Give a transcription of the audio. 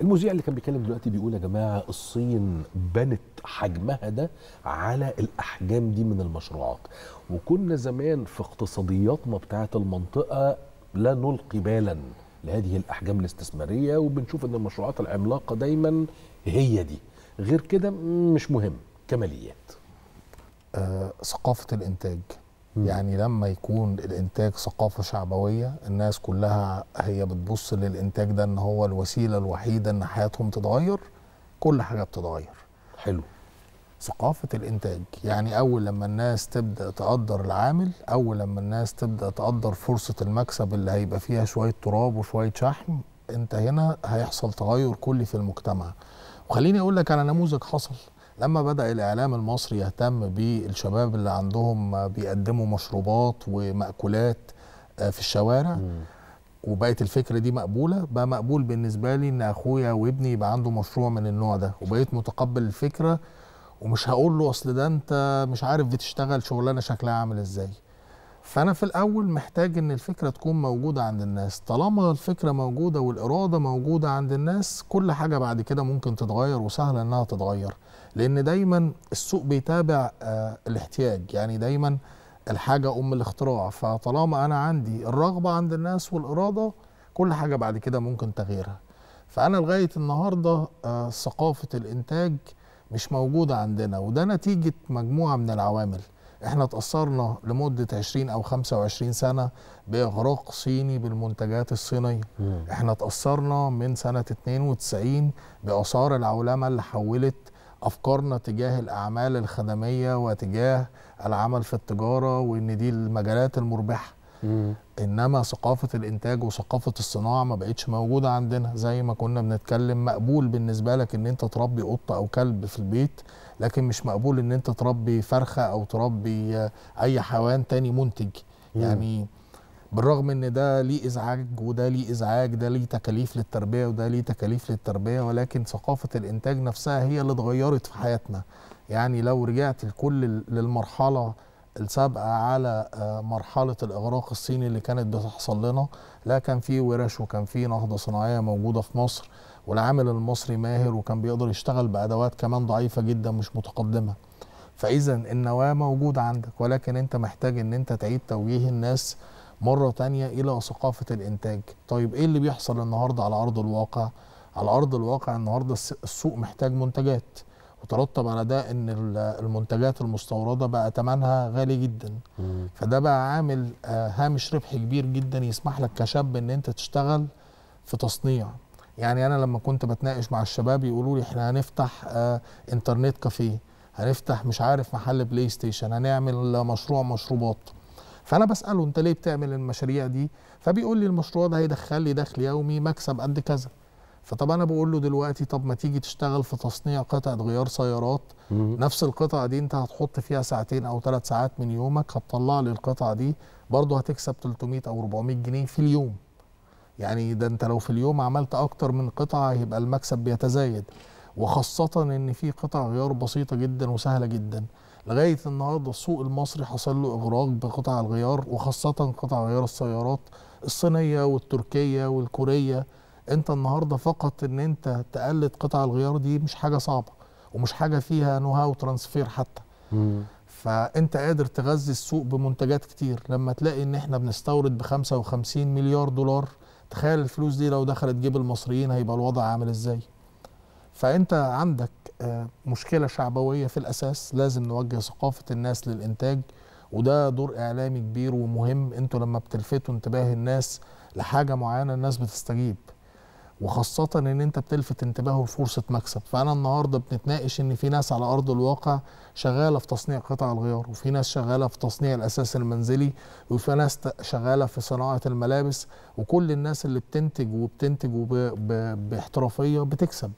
المذيع اللي كان بيتكلم دلوقتي بيقول يا جماعه الصين بنت حجمها ده على الاحجام دي من المشروعات وكنا زمان في اقتصادياتنا بتاعه المنطقه لا نلقي بالا لهذه الاحجام الاستثماريه وبنشوف ان المشروعات العملاقه دايما هي دي غير كده مش مهم كماليات آه، ثقافه الانتاج يعني لما يكون الانتاج ثقافه شعبويه الناس كلها هي بتبص للانتاج ده ان هو الوسيله الوحيده ان حياتهم تتغير كل حاجه بتتغير حلو ثقافه الانتاج يعني اول لما الناس تبدا تقدر العامل اول لما الناس تبدا تقدر فرصه المكسب اللي هيبقى فيها شويه تراب وشويه شحم انت هنا هيحصل تغير كلي في المجتمع وخليني اقول لك على نموذج حصل لما بدا الاعلام المصري يهتم بالشباب اللي عندهم بيقدموا مشروبات ومأكولات آه، في الشوارع وبقت الفكره دي مقبوله بقى مقبول بالنسبه لي ان اخويا وابني يبقى عنده مشروع من النوع ده وبقيت متقبل الفكره ومش هقول له اصل ده انت مش عارف بتشتغل شغلانه شكلها عامل ازاي فانا في الاول محتاج ان الفكره تكون موجوده عند الناس طالما الفكره موجوده والاراده موجوده عند الناس كل حاجه بعد كده ممكن تتغير وسهل انها تتغير لان دايما السوق بيتابع آه، الاحتياج يعني دايما الحاجه ام الاختراع فطالما انا عندي الرغبه عند الناس والاراده كل حاجه بعد كده ممكن تغيرها فانا لغايه النهارده آه، ثقافه الانتاج مش موجوده عندنا وده نتيجه مجموعه من العوامل احنا تأثرنا لمدة 20 أو 25 سنة بإغراق صيني بالمنتجات الصينية مم. احنا تأثرنا من سنة 92 بآثار العولمة اللي حولت أفكارنا تجاه الأعمال الخدمية وتجاه العمل في التجارة وإن دي المجالات المربحة مم. انما ثقافه الانتاج وثقافه الصناعه ما بقتش موجوده عندنا زي ما كنا بنتكلم مقبول بالنسبه لك ان انت تربي قطه او كلب في البيت لكن مش مقبول ان انت تربي فرخه او تربي اي حيوان تاني منتج مم. يعني بالرغم ان ده ليه ازعاج وده ليه ازعاج ده ليه تكاليف للتربيه وده ليه تكاليف للتربيه ولكن ثقافه الانتاج نفسها هي اللي اتغيرت في حياتنا يعني لو رجعت لكل للمرحله السابقه على آه، مرحله الاغراق الصيني اللي كانت بتحصل لنا لا كان في ورش وكان في نهضه صناعيه موجوده في مصر والعامل المصري ماهر وكان بيقدر يشتغل بادوات كمان ضعيفه جدا مش متقدمه فاذا النواه موجوده عندك ولكن انت محتاج ان انت تعيد توجيه الناس مره تانية الى ثقافه الانتاج طيب ايه اللي بيحصل النهارده على ارض الواقع على ارض الواقع النهارده السوق محتاج منتجات وترتب على ده ان المنتجات المستورده بقى ثمنها غالي جدا مم. فده بقى عامل آه، هامش ربح كبير جدا يسمح لك كشاب ان انت تشتغل في تصنيع يعني انا لما كنت بتناقش مع الشباب يقولوا لي احنا هنفتح آه، انترنت كافيه هنفتح مش عارف محل بلاي ستيشن هنعمل مشروع مشروبات فانا بساله انت ليه بتعمل المشاريع دي فبيقول لي المشروع ده هيدخل لي دخل يومي مكسب قد كذا فطب انا بقول له دلوقتي طب ما تيجي تشتغل في تصنيع قطع غيار سيارات مم. نفس القطعه دي انت هتحط فيها ساعتين او ثلاث ساعات من يومك هتطلع لي القطعه دي برضه هتكسب 300 او 400 جنيه في اليوم يعني ده انت لو في اليوم عملت اكتر من قطعه هيبقى المكسب بيتزايد وخاصه ان في قطع غيار بسيطه جدا وسهله جدا لغايه النهارده السوق المصري حصل له اغراق بقطع الغيار وخاصه قطع غيار السيارات الصينيه والتركيه والكوريه انت النهارده فقط ان انت تقلد قطع الغيار دي مش حاجه صعبه ومش حاجه فيها نو هاو ترانسفير حتى مم. فانت قادر تغذي السوق بمنتجات كتير لما تلاقي ان احنا بنستورد ب 55 مليار دولار تخيل الفلوس دي لو دخلت جيب المصريين هيبقى الوضع عامل ازاي فانت عندك آه، مشكله شعبويه في الاساس لازم نوجه ثقافه الناس للانتاج وده دور اعلامي كبير ومهم انتوا لما بتلفتوا انتباه الناس لحاجه معينه الناس بتستجيب وخاصة ان انت بتلفت انتباهه فرصة مكسب فانا النهاردة بنتناقش ان في ناس على ارض الواقع شغالة في تصنيع قطع الغيار وفي ناس شغالة في تصنيع الاساس المنزلي وفي ناس شغالة في صناعة الملابس وكل الناس اللي بتنتج وبتنتج باحترافية بتكسب